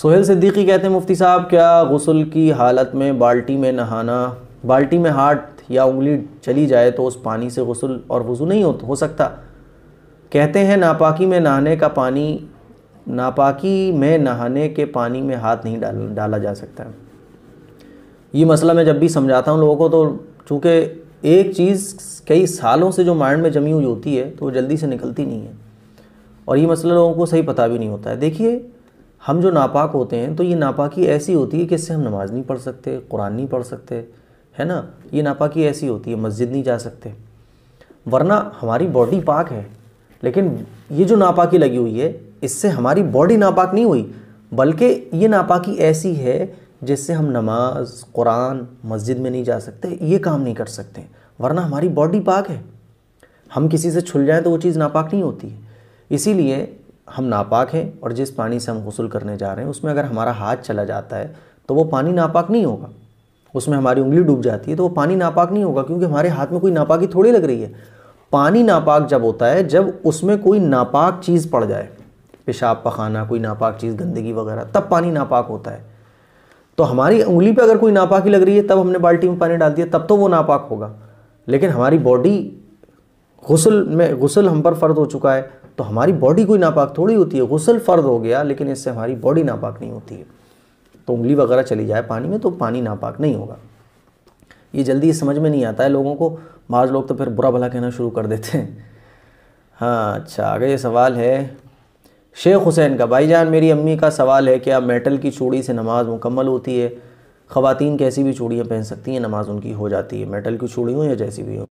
सोहेल सिद्दीकी कहते हैं मुफ्ती साहब क्या गसल की हालत में बाल्टी में नहाना बाल्टी में हाथ या उंगली चली जाए तो उस पानी से गसल और वज़ू नहीं हो, हो सकता कहते हैं नापाकी में नहाने का पानी नापाकी में नहाने के पानी में हाथ नहीं डाल डाला जा सकता है ये मसला मैं जब भी समझाता हूँ लोगों को तो चूँकि एक चीज़ कई सालों से जो माइंड में जमी हुई होती है तो वो जल्दी से निकलती नहीं है और ये मसला लोगों को सही पता भी नहीं होता है देखिए हम जो नापाक होते हैं तो ये नापाकी ऐसी होती है कि इससे हम नमाज़ नहीं पढ़ सकते कुरान नहीं पढ़ सकते है ना ये नापाकी ऐसी होती है मस्जिद नहीं जा सकते वरना हमारी बॉडी पाक है लेकिन ये जो नापाकी लगी हुई है इससे हमारी बॉडी नापाक नहीं हुई बल्कि ये नापाकी ऐसी है जिससे हम नमाज कुरान मस्जिद में नहीं जा सकते ये काम नहीं कर सकते वरना हमारी बॉडी पाक है हम किसी से छुल जाएँ तो वो चीज़ नापाक नहीं होती है इसीलिए हम नापाक हैं और जिस पानी से हम गसल करने जा रहे हैं उसमें अगर हमारा हाथ चला जाता है तो वो पानी नापाक नहीं होगा उसमें हमारी उंगली डूब जाती है तो वो पानी नापाक नहीं होगा क्योंकि हमारे हाथ में कोई नापाकी थोड़ी लग रही है पानी नापाक जब होता है जब उसमें कोई नापाक चीज़ पड़ जाए पेशाब पखाना कोई नापाक चीज़ गंदगी वगैरह तब पानी नापाक होता है तो हमारी उंगली पे अगर कोई नापाकी लग रही है तब हमने बाल्टी में पानी डाल दिया तब तो वो नापाक होगा लेकिन हमारी बॉडी गसल में गसल हम पर फर्द हो चुका है तो हमारी बॉडी कोई नापाक थोड़ी होती है गसल फ़र्द हो गया लेकिन इससे हमारी बॉडी नापाक नहीं होती है तो उंगली वगैरह चली जाए पानी में तो पानी नापाक नहीं होगा ये जल्दी समझ में नहीं आता है लोगों को बाज़ लोग तो फिर बुरा भला कहना शुरू कर देते हैं हाँ अच्छा आगे ये सवाल है शेख हुसैन का भाईजान मेरी अम्मी का सवाल है क्या मेटल की चूड़ी से नमाज मुकम्मल होती है ख़वातीन कैसी भी चूड़ियाँ पहन सकती हैं नमाज उनकी हो जाती है मेटल की चूड़ी हो या जैसी भी हो